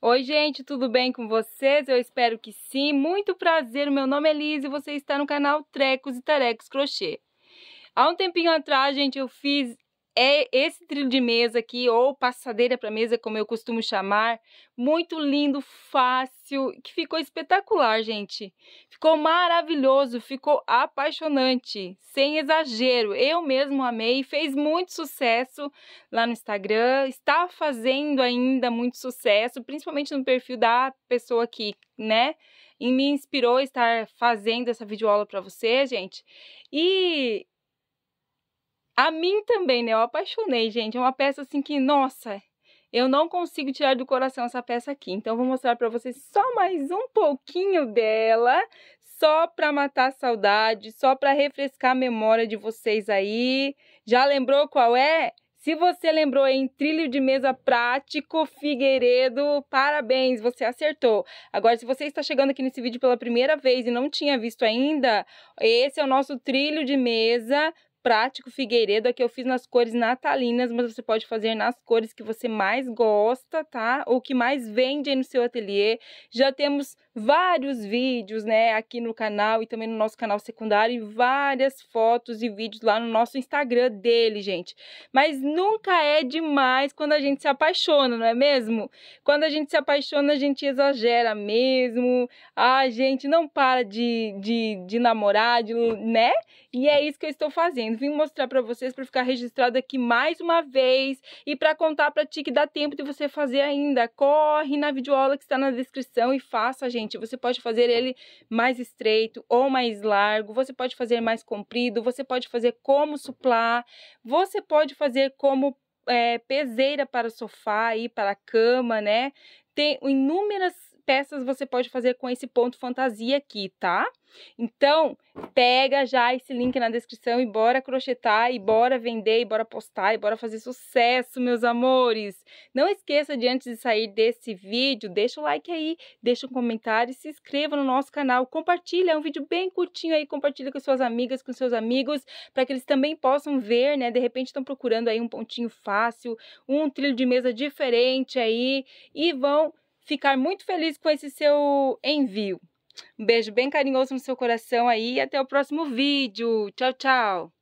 Oi, gente, tudo bem com vocês? Eu espero que sim. Muito prazer, meu nome é Liz e você está no canal Trecos e Tarecos Crochê. Há um tempinho atrás, gente, eu fiz é esse trilho de mesa aqui, ou passadeira para mesa, como eu costumo chamar, muito lindo, fácil, que ficou espetacular, gente. Ficou maravilhoso, ficou apaixonante, sem exagero. Eu mesmo amei, fez muito sucesso lá no Instagram, está fazendo ainda muito sucesso, principalmente no perfil da pessoa aqui, né? E me inspirou estar fazendo essa videoaula para você, gente. E a mim também, né? Eu apaixonei, gente. É uma peça assim que, nossa, eu não consigo tirar do coração essa peça aqui. Então, vou mostrar para vocês só mais um pouquinho dela, só para matar a saudade, só para refrescar a memória de vocês aí. Já lembrou qual é? Se você lembrou em trilho de mesa prático, Figueiredo, parabéns, você acertou. Agora, se você está chegando aqui nesse vídeo pela primeira vez e não tinha visto ainda, esse é o nosso trilho de mesa prático Figueiredo, aqui é eu fiz nas cores natalinas, mas você pode fazer nas cores que você mais gosta, tá? Ou que mais vende aí no seu ateliê. Já temos vários vídeos, né, aqui no canal e também no nosso canal secundário e várias fotos e vídeos lá no nosso Instagram dele, gente. Mas nunca é demais quando a gente se apaixona, não é mesmo? Quando a gente se apaixona, a gente exagera mesmo. A gente não para de, de, de namorar, de, né? E é isso que eu estou fazendo vim mostrar para vocês para ficar registrado aqui mais uma vez e para contar para ti que dá tempo de você fazer ainda. Corre na videoaula que está na descrição e faça, gente. Você pode fazer ele mais estreito ou mais largo, você pode fazer mais comprido, você pode fazer como suplar, você pode fazer como é, peseira para o sofá e para a cama, né? Tem inúmeras peças você pode fazer com esse ponto fantasia aqui, tá? Então, pega já esse link na descrição e bora crochetar, e bora vender, e bora postar, e bora fazer sucesso, meus amores! Não esqueça de antes de sair desse vídeo, deixa o like aí, deixa um comentário, se inscreva no nosso canal, compartilha, é um vídeo bem curtinho aí, compartilha com suas amigas, com seus amigos, para que eles também possam ver, né? De repente estão procurando aí um pontinho fácil, um trilho de mesa diferente aí, e vão ficar muito feliz com esse seu envio. Um beijo bem carinhoso no seu coração aí e até o próximo vídeo. Tchau, tchau!